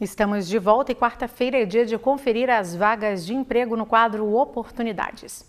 Estamos de volta e quarta-feira é dia de conferir as vagas de emprego no quadro Oportunidades.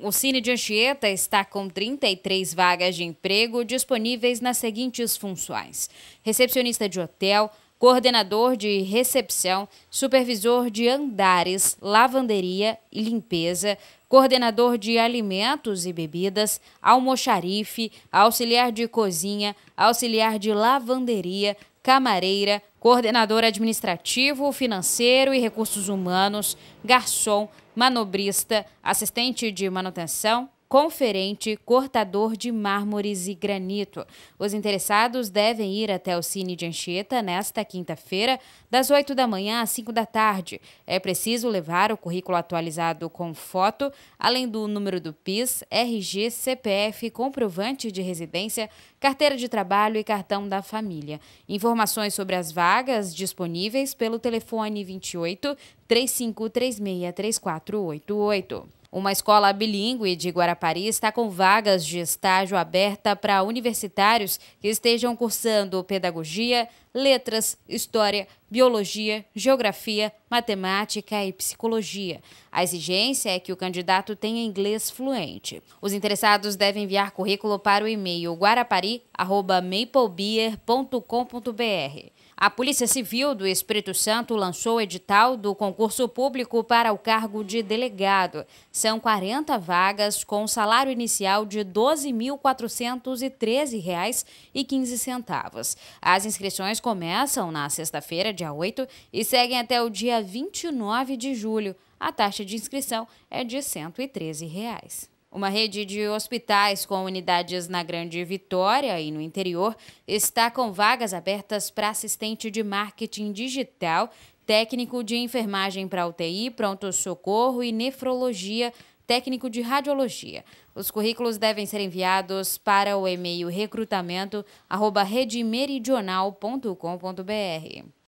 O Cine de Anchieta está com 33 vagas de emprego disponíveis nas seguintes funções: recepcionista de hotel, coordenador de recepção, supervisor de andares, lavanderia e limpeza, coordenador de alimentos e bebidas, almoxarife, auxiliar de cozinha, auxiliar de lavanderia, camareira, coordenador administrativo, financeiro e recursos humanos, garçom, manobrista, assistente de manutenção, conferente, cortador de mármores e granito. Os interessados devem ir até o Cine de Anchieta nesta quinta-feira, das 8 da manhã às 5 da tarde. É preciso levar o currículo atualizado com foto, além do número do PIS, RG, CPF, comprovante de residência, carteira de trabalho e cartão da família. Informações sobre as vagas disponíveis pelo telefone 28 3536 3488. Uma escola bilíngue de Guarapari está com vagas de estágio aberta para universitários que estejam cursando pedagogia, letras, história, biologia, geografia, matemática e psicologia. A exigência é que o candidato tenha inglês fluente. Os interessados devem enviar currículo para o e-mail guarapari@maplebeer.com.br. A Polícia Civil do Espírito Santo lançou o edital do concurso público para o cargo de delegado. São 40 vagas com salário inicial de R$ 12.413,15. As inscrições começam na sexta-feira, dia 8, e seguem até o dia dia 29 de julho. A taxa de inscrição é de R$ 113. Reais. Uma rede de hospitais com unidades na Grande Vitória e no interior está com vagas abertas para assistente de marketing digital, técnico de enfermagem para UTI, pronto-socorro e nefrologia, técnico de radiologia. Os currículos devem ser enviados para o e-mail recrutamento@redemeridional.com.br